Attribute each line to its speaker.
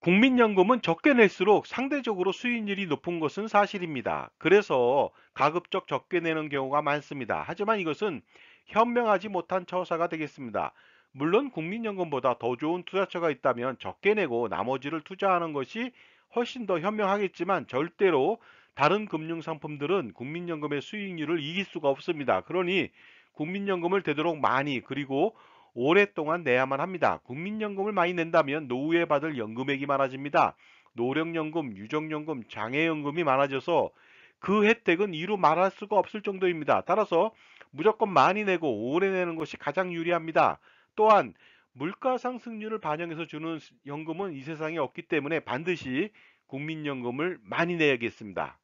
Speaker 1: 국민연금은 적게 낼수록 상대적으로 수익률이 높은 것은 사실입니다. 그래서 가급적 적게 내는 경우가 많습니다. 하지만 이것은 현명하지 못한 처사가 되겠습니다. 물론 국민연금보다 더 좋은 투자처가 있다면 적게 내고 나머지를 투자하는 것이 훨씬 더 현명하겠지만 절대로 다른 금융상품들은 국민연금의 수익률을 이길 수가 없습니다. 그러니 국민연금을 되도록 많이 그리고 오랫동안 내야만 합니다. 국민연금을 많이 낸다면 노후에 받을 연금액이 많아집니다. 노령연금, 유정연금, 장애연금이 많아져서 그 혜택은 이루 말할 수가 없을 정도입니다. 따라서 무조건 많이 내고 오래 내는 것이 가장 유리합니다. 또한 물가상승률을 반영해서 주는 연금은 이 세상에 없기 때문에 반드시 국민연금을 많이 내야겠습니다.